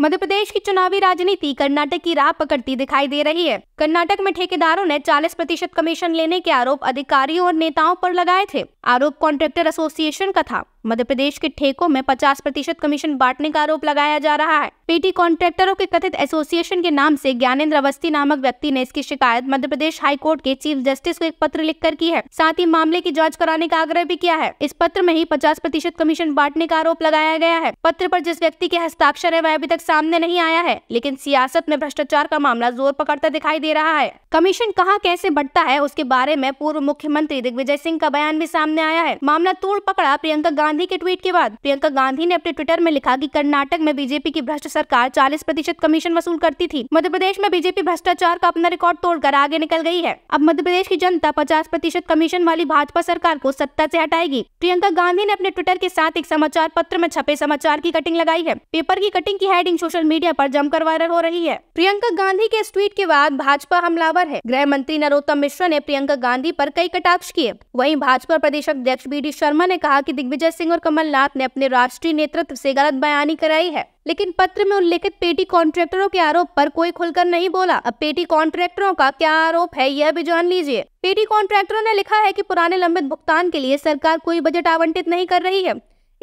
मध्य प्रदेश की चुनावी राजनीति कर्नाटक की राह पकड़ती दिखाई दे रही है कर्नाटक में ठेकेदारों ने 40 प्रतिशत कमीशन लेने के आरोप अधिकारियों और नेताओं पर लगाए थे आरोप कॉन्ट्रैक्टर एसोसिएशन का था मध्य प्रदेश के ठेकों में 50 प्रतिशत कमीशन बांटने का आरोप लगाया जा रहा है पीटी कॉन्ट्रैक्टरों के कथित एसोसिएशन के नाम से ज्ञानेन्द्र अवस्थी नामक व्यक्ति ने इसकी शिकायत मध्य प्रदेश हाई कोर्ट के चीफ जस्टिस को एक पत्र लिखकर की है साथ ही मामले की जाँच कराने का आग्रह भी किया है इस पत्र में ही पचास प्रतिशत कमीशन बांटने का आरोप लगाया गया है पत्र आरोप जिस व्यक्ति के हस्ताक्षर है वह अभी तक सामने नहीं आया है लेकिन सियासत में भ्रष्टाचार का मामला जोर पकड़ता दिखाई दे रहा है कमीशन कहाँ कैसे बढ़ता है उसके बारे में पूर्व मुख्यमंत्री दिग्विजय सिंह का बयान भी सामने आया है मामला तोड़ पकड़ा प्रियंका गांधी के ट्वीट के बाद प्रियंका गांधी ने अपने ट्विटर में लिखा की कर्नाटक में बीजेपी की भ्रष्ट सरकार चालीस प्रतिशत कमीशन वसूल करती थी मध्य प्रदेश में बीजेपी भ्रष्टाचार का अपना रिकॉर्ड तोड़कर आगे निकल गई है अब मध्य प्रदेश की जनता पचास प्रतिशत कमीशन वाली भाजपा सरकार को सत्ता से हटाएगी प्रियंका गांधी ने अपने ट्विटर के साथ एक समाचार पत्र में छपे समाचार की कटिंग लगाई है पेपर की कटिंग की हेडिंग सोशल मीडिया आरोप जमकर वायरल हो रही है प्रियंका गांधी के इस ट्वीट के बाद भाजपा हमलावर जिम्मेदार है गृह मंत्री नरोत्तम मिश्रा ने प्रियंका गांधी पर कई कटाक्ष किए वहीं भाजपा प्रदेश अध्यक्ष बी डी शर्मा ने कहा कि दिग्विजय सिंह और कमलनाथ ने अपने राष्ट्रीय नेतृत्व से गलत बयानी कराई है लेकिन पत्र में उल्लेखित पेटी कॉन्ट्रैक्टरों के आरोप पर कोई खुलकर नहीं बोला अब पेटी कॉन्ट्रैक्टरों का क्या आरोप है यह भी जान लीजिए पेटी कॉन्ट्रैक्टरों ने लिखा है की पुराने लंबित भुगतान के लिए सरकार कोई बजट आवंटित नहीं कर रही है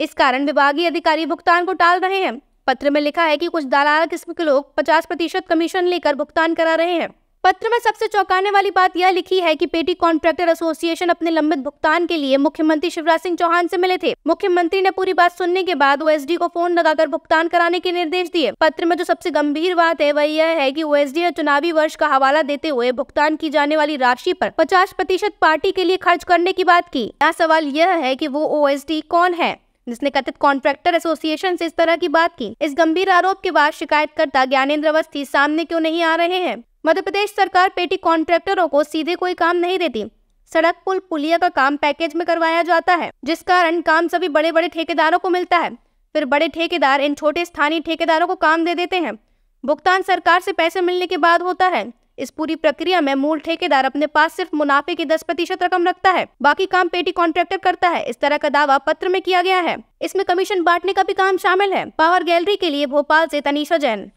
इस कारण विभागीय अधिकारी भुगतान को टाल रहे हैं पत्र में लिखा है कि कुछ दलाल किस्म के लोग 50 प्रतिशत कमीशन लेकर भुगतान करा रहे हैं पत्र में सबसे चौंकाने वाली बात यह लिखी है कि पेटी कॉन्ट्रैक्टर एसोसिएशन अपने लंबित भुगतान के लिए मुख्यमंत्री शिवराज सिंह चौहान से मिले थे मुख्यमंत्री ने पूरी बात सुनने के बाद ओएसडी को फोन लगाकर भुगतान कराने के निर्देश दिए पत्र में जो सबसे गंभीर बात है वह यह है की ओएसडी ने चुनावी वर्ष का हवाला देते हुए भुगतान की जाने वाली राशि आरोप पचास प्रतिशत पार्टी के लिए खर्च करने की बात की यहाँ सवाल यह है की वो ओ कौन है जिसने कथित कॉन्ट्रैक्टर एसोसिएशन से इस तरह की बात की इस गंभीर आरोप के बाद शिकायतकर्ता ज्ञानेन्द्र अवस्थी सामने क्यों नहीं आ रहे हैं मध्य प्रदेश सरकार पेटी कॉन्ट्रैक्टरों को सीधे कोई काम नहीं देती सड़क पुल पुलिया का काम पैकेज में करवाया जाता है जिस कारण काम सभी बड़े बड़े ठेकेदारों को मिलता है फिर बड़े ठेकेदार इन छोटे स्थानीय ठेकेदारों को काम दे देते हैं भुगतान सरकार से पैसे मिलने के बाद होता है इस पूरी प्रक्रिया में मूल ठेकेदार अपने पास सिर्फ मुनाफे की दस प्रतिशत रकम रखता है बाकी काम पेटी कॉन्ट्रैक्टर करता है इस तरह का दावा पत्र में किया गया है इसमें कमीशन बांटने का भी काम शामिल है पावर गैलरी के लिए भोपाल से तनीषा जैन